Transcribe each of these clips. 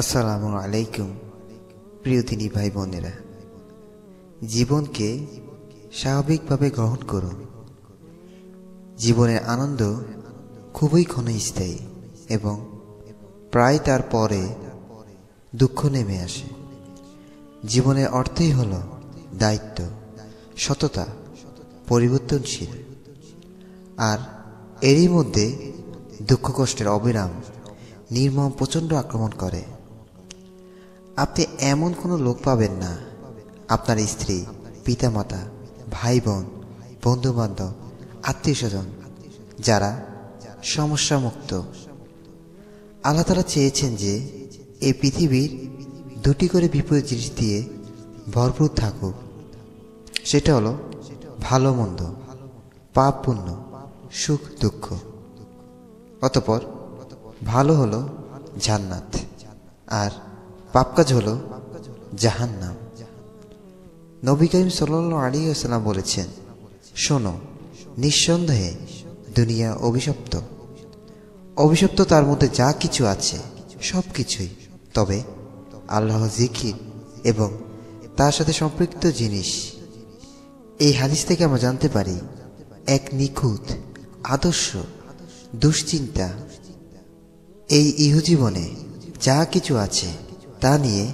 আসসালামু আলাইকুম প্রিয় তিনি ভাই বোনেরা জীবনকে স্বাভাবিকভাবে গ্রহণ করুন জীবনের আনন্দ খুবই ক্ষণস্থায়ী এবং প্রায় তার পরে দুঃখ নেমে আসে জীবনের অর্থই হল দায়িত্ব সততা পরিবর্তনশীল আর এরই মধ্যে দুঃখ কষ্টের অবিরাম নির্মম প্রচণ্ড আক্রমণ করে আপনি এমন কোনো লোক পাবেন না আপনার স্ত্রী পিতামাতা ভাই বোন বন্ধুবান্ধব আত্মীয় স্বজন যারা সমস্যামুক্ত আল্লাহ তারা চেয়েছেন যে এই পৃথিবীর দুটি করে বিপরীত জিনিস দিয়ে ভরপুর থাকুক সেটা হলো ভালো মন্দ পাপ পুণ্য সুখ দুঃখ অতপর ভালো হলো জান্নাত আর পাপ কাজ হল জাহান নাম নবী কাইম সাল আলী আসসালাম বলেছেন শোনো নিঃসন্দেহে দুনিয়া অভিশপ্ত অভিশপ্ত তার মধ্যে যা কিছু আছে সব কিছুই তবে আল্লাহ জিকির এবং তার সাথে সম্পৃক্ত জিনিস এই হাদিস থেকে আমরা জানতে পারি এক নিখুঁত আদর্শ দুশ্চিন্তা এই জীবনে যা কিছু আছে তা নিয়ে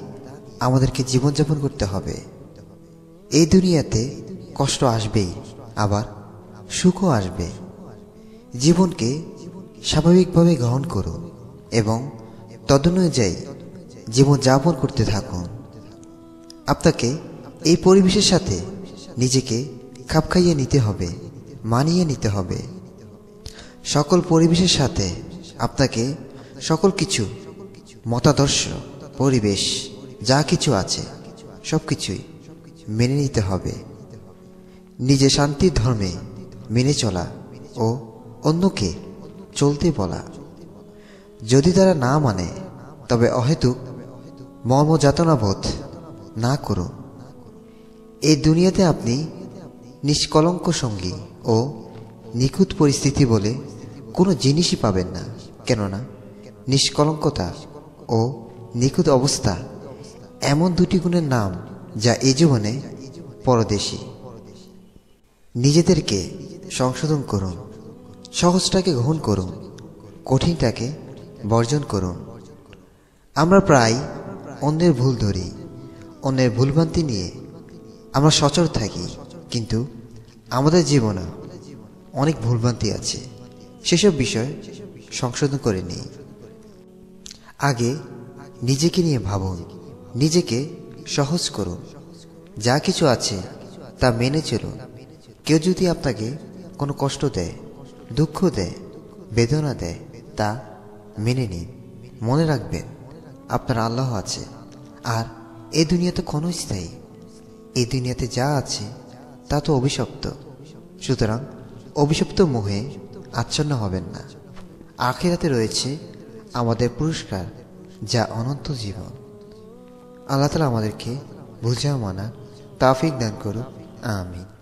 আমাদেরকে জীবনযাপন করতে হবে এই দুনিয়াতে কষ্ট আসবেই আবার সুখও আসবে জীবনকে স্বাভাবিকভাবে গ্রহণ করুন এবং তদনুযায়ী জীবনযাপন করতে থাকুন আপনাকে এই পরিবেশের সাথে নিজেকে খাপ খাইয়ে নিতে হবে মানিয়ে নিতে হবে সকল পরিবেশের সাথে আপনাকে সকল কিছু মতাদর্শ পরিবেশ যা কিছু আছে সব কিছুই মেনে নিতে হবে নিজে শান্তির ধর্মে মেনে চলা ও অন্যকে চলতে বলা যদি তারা না মানে তবে অহেতুক মর্মযাতনাবোধ না করো এই দুনিয়াতে আপনি নিষ্কলঙ্ক সঙ্গী ও নিখুঁত পরিস্থিতি বলে কোনো জিনিসই পাবেন না কেননা নিষ্কলঙ্কতা ও নিখুঁত অবস্থা এমন দুটি গুণের নাম যা এ জীবনে পরদেশী নিজেদেরকে সংশোধন করুন সহজটাকে গ্রহণ করুন কঠিনটাকে বর্জন করুন আমরা প্রায় অন্যের ভুল ধরি অন্যের ভুলভ্রান্তি নিয়ে আমরা সচল থাকি কিন্তু আমাদের জীবনে অনেক ভুলভ্রান্তি আছে সেসব বিষয় সংশোধন করে নিই আগে নিজেকে নিয়ে ভাবুন নিজেকে সহজ করুন যা কিছু আছে তা মেনে চলুন কেউ যদি আপনাকে কোনো কষ্ট দেয় দুঃখ দেয় বেদনা দেয় তা মেনে নিন মনে রাখবেন আপনার আল্লাহ আছে আর এ দুনিয়াতে স্থায়ী এই দুনিয়াতে যা আছে তা তো অভিশপ্ত সুতরাং অভিশপ্ত মোহে আচ্ছন্ন হবেন না আখেরাতে রয়েছে আমাদের পুরস্কার যা অনন্ত জীবন আল্লাহ তালা আমাদেরকে বুঝা মানা তাফিক দান করুক আমিন